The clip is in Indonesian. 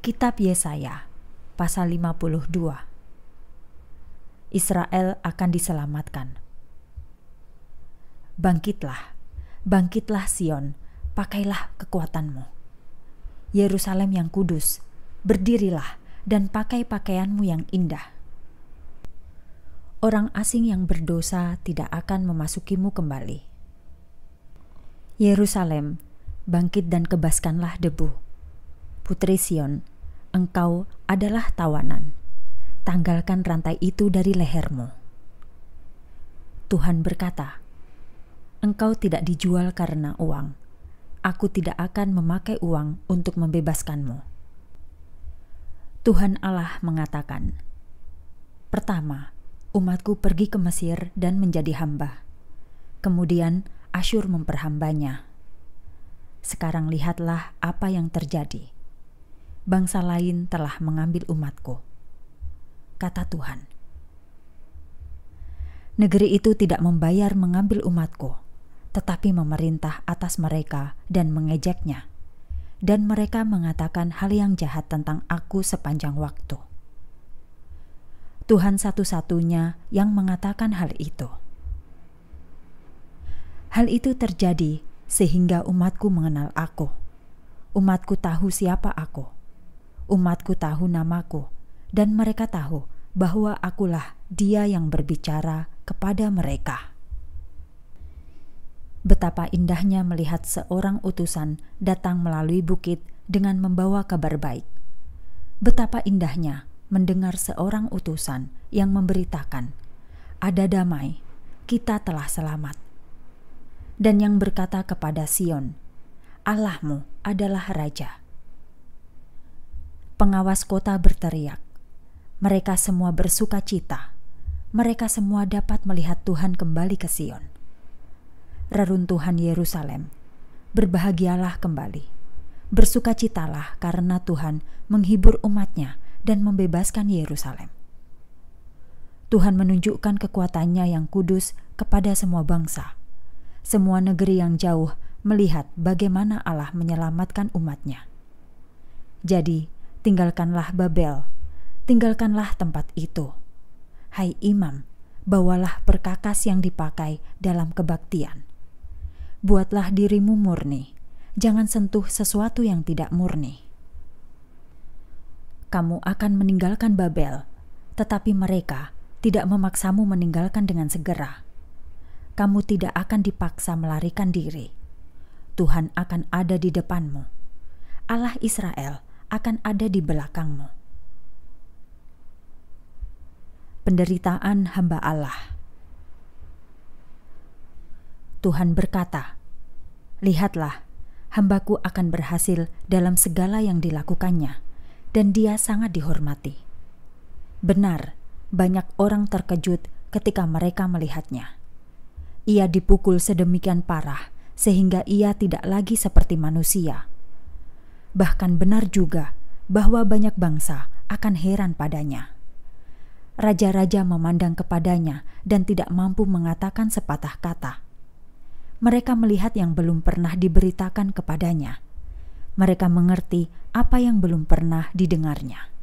Kitab Yesaya pasal 52 Israel akan diselamatkan. Bangkitlah, bangkitlah Sion, pakailah kekuatanmu. Yerusalem yang kudus, berdirilah dan pakai pakaianmu yang indah. Orang asing yang berdosa tidak akan memasukimu kembali. Yerusalem, bangkit dan kebaskanlah debu Putri Sion, engkau adalah tawanan. Tanggalkan rantai itu dari lehermu. Tuhan berkata, Engkau tidak dijual karena uang. Aku tidak akan memakai uang untuk membebaskanmu. Tuhan Allah mengatakan, Pertama, umatku pergi ke Mesir dan menjadi hamba. Kemudian Asyur memperhambanya. Sekarang lihatlah apa yang terjadi bangsa lain telah mengambil umatku. Kata Tuhan. Negeri itu tidak membayar mengambil umatku, tetapi memerintah atas mereka dan mengejeknya. Dan mereka mengatakan hal yang jahat tentang aku sepanjang waktu. Tuhan satu-satunya yang mengatakan hal itu. Hal itu terjadi sehingga umatku mengenal aku. Umatku tahu siapa aku Umatku tahu namaku, dan mereka tahu bahwa akulah Dia yang berbicara kepada mereka. Betapa indahnya melihat seorang utusan datang melalui bukit dengan membawa kabar baik. Betapa indahnya mendengar seorang utusan yang memberitakan, "Ada damai, kita telah selamat." Dan yang berkata kepada Sion, "Allahmu adalah raja." pengawas kota berteriak. Mereka semua bersuka cita. Mereka semua dapat melihat Tuhan kembali ke Sion. Reruntuhan Yerusalem. Berbahagialah kembali. Bersukacitalah karena Tuhan menghibur umatnya dan membebaskan Yerusalem. Tuhan menunjukkan kekuatannya yang kudus kepada semua bangsa. Semua negeri yang jauh melihat bagaimana Allah menyelamatkan umatnya. Jadi, tinggalkanlah Babel, tinggalkanlah tempat itu. Hai imam, bawalah perkakas yang dipakai dalam kebaktian. Buatlah dirimu murni, jangan sentuh sesuatu yang tidak murni. Kamu akan meninggalkan Babel, tetapi mereka tidak memaksamu meninggalkan dengan segera. Kamu tidak akan dipaksa melarikan diri. Tuhan akan ada di depanmu. Allah Israel akan ada di belakangmu. Penderitaan hamba Allah. Tuhan berkata, "Lihatlah, hambaku akan berhasil dalam segala yang dilakukannya, dan dia sangat dihormati." Benar, banyak orang terkejut ketika mereka melihatnya. Ia dipukul sedemikian parah sehingga ia tidak lagi seperti manusia, Bahkan benar juga bahwa banyak bangsa akan heran padanya. Raja-raja memandang kepadanya dan tidak mampu mengatakan sepatah kata. Mereka melihat yang belum pernah diberitakan kepadanya. Mereka mengerti apa yang belum pernah didengarnya.